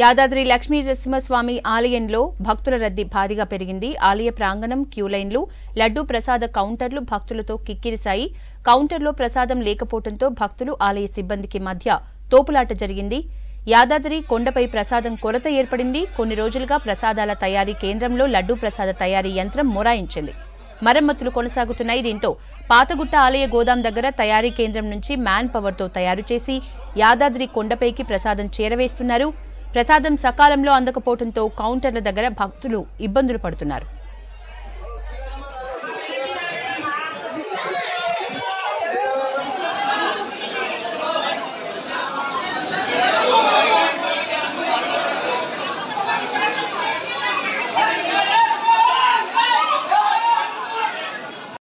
యాదాద్రి లక్ష్మీ నరసింహస్వామి ఆలయంలో భక్తుల రద్దీ భారీగా పెరిగింది ఆలయ ప్రాంగణం క్యూలైన్లు లడ్డూ ప్రసాద కౌంటర్లు భక్తులతో కిక్కిరిశాయి కౌంటర్లో ప్రసాదం లేకపోవడంతో భక్తులు ఆలయ సిబ్బందికి మధ్య తోపులాట జరిగింది యాదాద్రి కొండపై ప్రసాదం కొరత ఏర్పడింది కొన్ని రోజులుగా ప్రసాదాల తయారీ కేంద్రంలో లడ్డూ ప్రసాద తయారీ యంత్రం మొరాయించింది మరమ్మతులు కొనసాగుతున్నాయి దీంతో పాతగుట్ట ఆలయ గోదాం దగ్గర తయారీ కేంద్రం నుంచి మ్యాన్ పవర్తో తయారు చేసి యాదాద్రి కొండపైకి ప్రసాదం చేరవేస్తున్నారు ప్రసాదం సకాలంలో అందకపోవడంతో కౌంటర్ల దగ్గర భక్తులు ఇబ్బందులు పడుతున్నారు